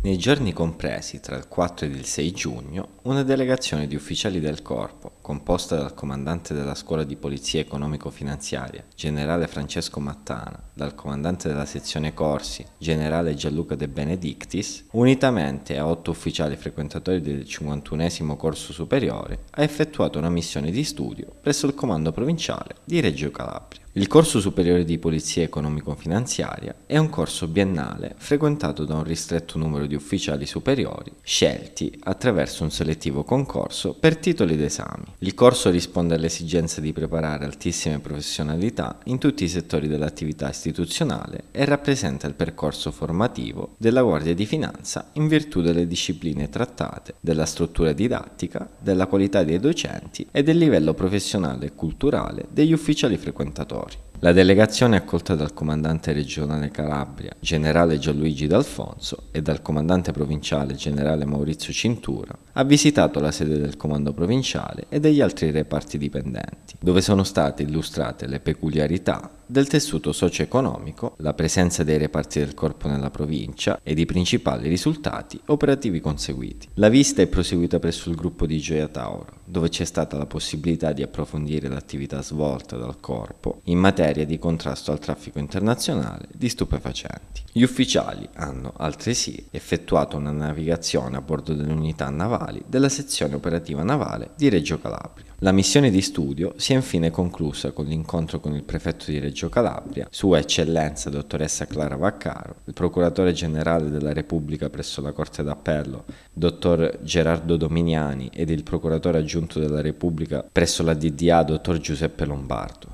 Nei giorni compresi tra il 4 ed il 6 giugno, una delegazione di ufficiali del Corpo, composta dal comandante della scuola di polizia economico-finanziaria, generale Francesco Mattana, dal comandante della sezione corsi, generale Gianluca De Benedictis, unitamente a otto ufficiali frequentatori del 51 corso superiore, ha effettuato una missione di studio presso il comando provinciale di Reggio Calabria. Il corso superiore di Polizia Economico-Finanziaria è un corso biennale frequentato da un ristretto numero di ufficiali superiori scelti attraverso un selettivo concorso per titoli d'esami. Il corso risponde all'esigenza di preparare altissime professionalità in tutti i settori dell'attività istituzionale e rappresenta il percorso formativo della Guardia di Finanza in virtù delle discipline trattate, della struttura didattica, della qualità dei docenti e del livello professionale e culturale degli ufficiali frequentatori. La delegazione è accolta dal comandante regionale Calabria, generale Gianluigi D'Alfonso, e dal comandante provinciale, generale Maurizio Cintura, ha visitato la sede del comando provinciale e degli altri reparti dipendenti, dove sono state illustrate le peculiarità del tessuto socio-economico, la presenza dei reparti del corpo nella provincia e i principali risultati operativi conseguiti. La vista è proseguita presso il gruppo di Gioia Tauro, dove c'è stata la possibilità di approfondire l'attività svolta dal corpo in materia di contrasto al traffico internazionale di stupefacenti. Gli ufficiali hanno altresì effettuato una navigazione a bordo delle unità navali della sezione operativa navale di Reggio Calabria. La missione di studio si è infine conclusa con l'incontro con il prefetto di Reggio Calabria, Sua Eccellenza dottoressa Clara Vaccaro, il procuratore generale della Repubblica presso la Corte d'Appello, dottor Gerardo Dominiani ed il procuratore aggiunto della Repubblica presso la DDA, dottor Giuseppe Lombardo.